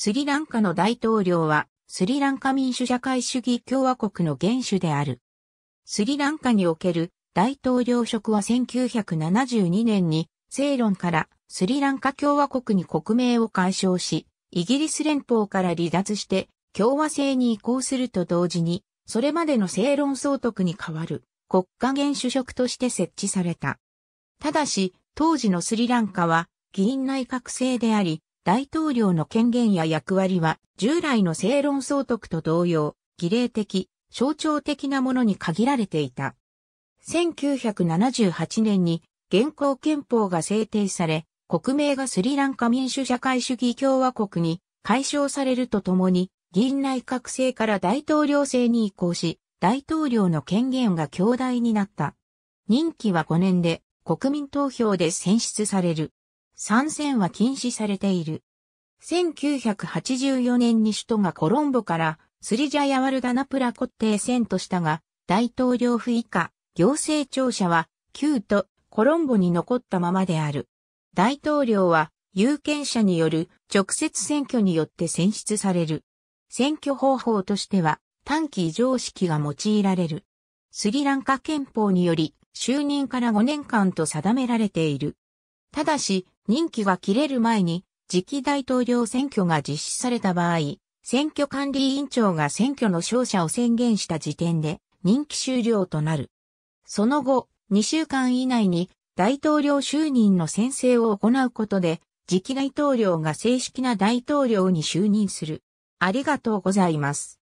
スリランカの大統領は、スリランカ民主社会主義共和国の元首である。スリランカにおける大統領職は1972年に、セイロンからスリランカ共和国に国名を解消し、イギリス連邦から離脱して共和制に移行すると同時に、それまでのセイロン総督に代わる国家元首職として設置された。ただし、当時のスリランカは議員内閣制であり、大統領の権限や役割は、従来の正論総督と同様、儀礼的、象徴的なものに限られていた。1978年に現行憲法が制定され、国名がスリランカ民主社会主義共和国に解消されるとともに、議員内閣制から大統領制に移行し、大統領の権限が強大になった。任期は5年で国民投票で選出される。参戦は禁止されている。1984年に首都がコロンボからスリジャヤワルダナプラコッテへ選都したが、大統領府以下、行政庁舎は旧都コロンボに残ったままである。大統領は有権者による直接選挙によって選出される。選挙方法としては短期常識が用いられる。スリランカ憲法により就任から5年間と定められている。ただし、任期が切れる前に、次期大統領選挙が実施された場合、選挙管理委員長が選挙の勝者を宣言した時点で、任期終了となる。その後、2週間以内に大統領就任の宣誓を行うことで、次期大統領が正式な大統領に就任する。ありがとうございます。